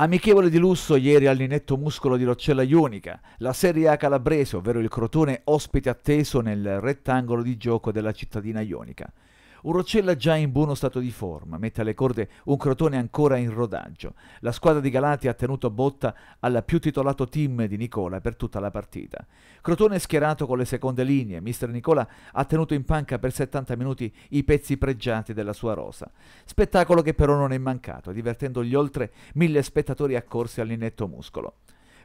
Amichevole di lusso ieri al Ninetto Muscolo di Roccella Ionica, la Serie A calabrese, ovvero il Crotone ospite atteso nel rettangolo di gioco della cittadina ionica. Un Roccella già in buono stato di forma, mette alle corde un Crotone ancora in rodaggio. La squadra di Galati ha tenuto botta al più titolato team di Nicola per tutta la partita. Crotone schierato con le seconde linee, mister Nicola ha tenuto in panca per 70 minuti i pezzi pregiati della sua rosa. Spettacolo che però non è mancato, divertendo gli oltre mille spettatori accorsi all'inetto muscolo.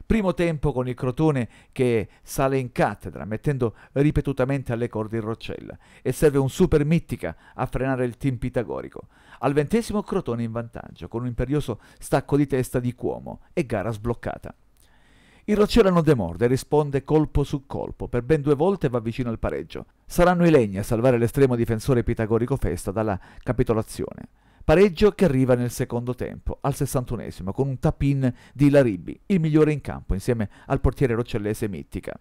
Primo tempo con il Crotone che sale in cattedra, mettendo ripetutamente alle corde il Roccella, e serve un super mittica a frenare il team pitagorico. Al ventesimo Crotone in vantaggio, con un imperioso stacco di testa di Cuomo e gara sbloccata. Il Roccella non demorde, risponde colpo su colpo, per ben due volte va vicino al pareggio. Saranno i legni a salvare l'estremo difensore pitagorico Festa dalla capitolazione. Pareggio che arriva nel secondo tempo, al 61 esimo con un tap-in di Laribi, il migliore in campo, insieme al portiere roccellese Mittica.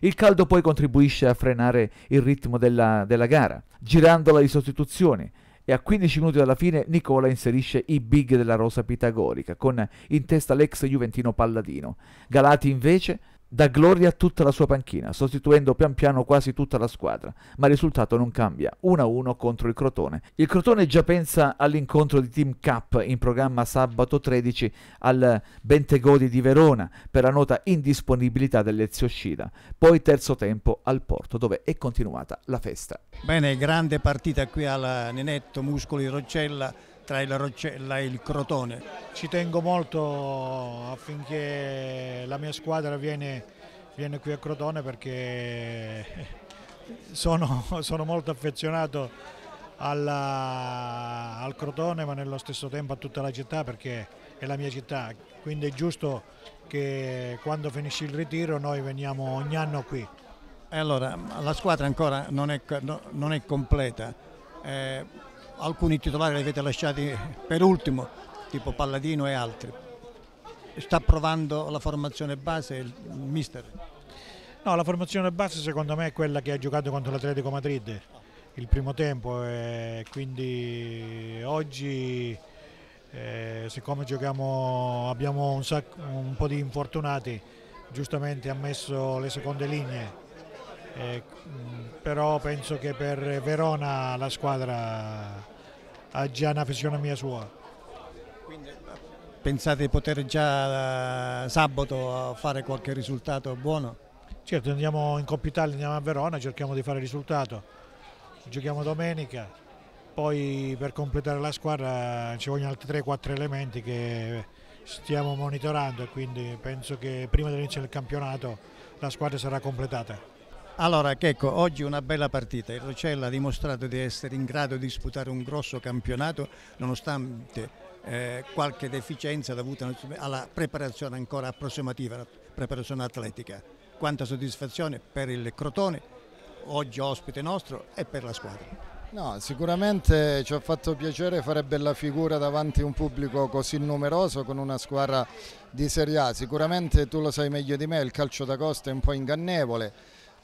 Il caldo poi contribuisce a frenare il ritmo della, della gara, girandola di sostituzioni, e a 15 minuti dalla fine Nicola inserisce i big della rosa pitagorica, con in testa l'ex Juventino Palladino. Galati invece dà gloria a tutta la sua panchina, sostituendo pian piano quasi tutta la squadra, ma il risultato non cambia, 1-1 contro il Crotone. Il Crotone già pensa all'incontro di Team Cup in programma sabato 13 al Bentegodi di Verona per la nota indisponibilità dell'Ezio Scida, poi terzo tempo al Porto dove è continuata la festa. Bene, grande partita qui al Nenetto Muscoli Roccella tra il Roccella e il Crotone. Ci tengo molto affinché la mia squadra viene, viene qui a Crotone perché sono, sono molto affezionato alla, al Crotone ma nello stesso tempo a tutta la città perché è la mia città, quindi è giusto che quando finisce il ritiro noi veniamo ogni anno qui. E allora la squadra ancora non è, non è completa. Eh, alcuni titolari li avete lasciati per ultimo, tipo Palladino e altri. Sta provando la formazione base il mister? No, la formazione base secondo me è quella che ha giocato contro l'Atletico Madrid il primo tempo e quindi oggi eh, siccome giochiamo, abbiamo un, sacco, un po' di infortunati giustamente ha messo le seconde linee eh, però penso che per Verona la squadra ha già una fisionomia sua. Quindi pensate di poter già eh, sabato fare qualche risultato buono? Certo, andiamo in Coppa Italia, andiamo a Verona, cerchiamo di fare risultato, giochiamo domenica, poi per completare la squadra ci vogliono altri 3-4 elementi che stiamo monitorando e quindi penso che prima dell'inizio del campionato la squadra sarà completata. Allora, ecco, oggi una bella partita. Il Rocella ha dimostrato di essere in grado di disputare un grosso campionato nonostante eh, qualche deficienza dovuta alla preparazione ancora approssimativa, preparazione atletica. Quanta soddisfazione per il Crotone, oggi ospite nostro, e per la squadra. No, sicuramente ci ha fatto piacere fare bella figura davanti a un pubblico così numeroso con una squadra di Serie A. Sicuramente tu lo sai meglio di me, il calcio da è un po' ingannevole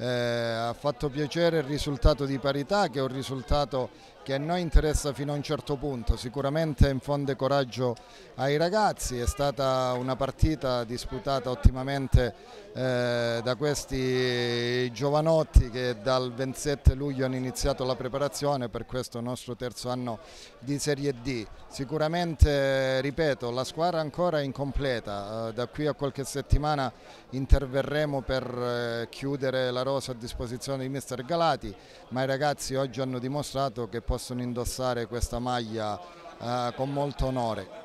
eh, ha fatto piacere il risultato di parità che è un risultato che a noi interessa fino a un certo punto, sicuramente infonde coraggio ai ragazzi, è stata una partita disputata ottimamente eh, da questi giovanotti che dal 27 luglio hanno iniziato la preparazione per questo nostro terzo anno di Serie D. Sicuramente, ripeto, la squadra ancora è incompleta, eh, da qui a qualche settimana interverremo per eh, chiudere la rosa a disposizione di mister Galati, ma i ragazzi oggi hanno dimostrato che possono indossare questa maglia eh, con molto onore.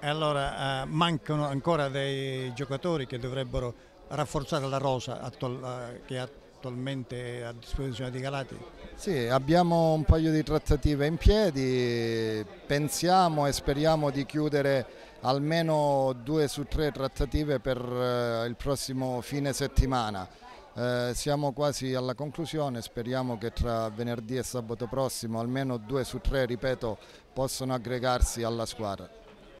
Allora eh, mancano ancora dei giocatori che dovrebbero rafforzare la rosa attual, eh, che attualmente a disposizione di Galati? Sì, abbiamo un paio di trattative in piedi, pensiamo e speriamo di chiudere almeno due su tre trattative per eh, il prossimo fine settimana. Eh, siamo quasi alla conclusione, speriamo che tra venerdì e sabato prossimo almeno due su tre, ripeto, possano aggregarsi alla squadra.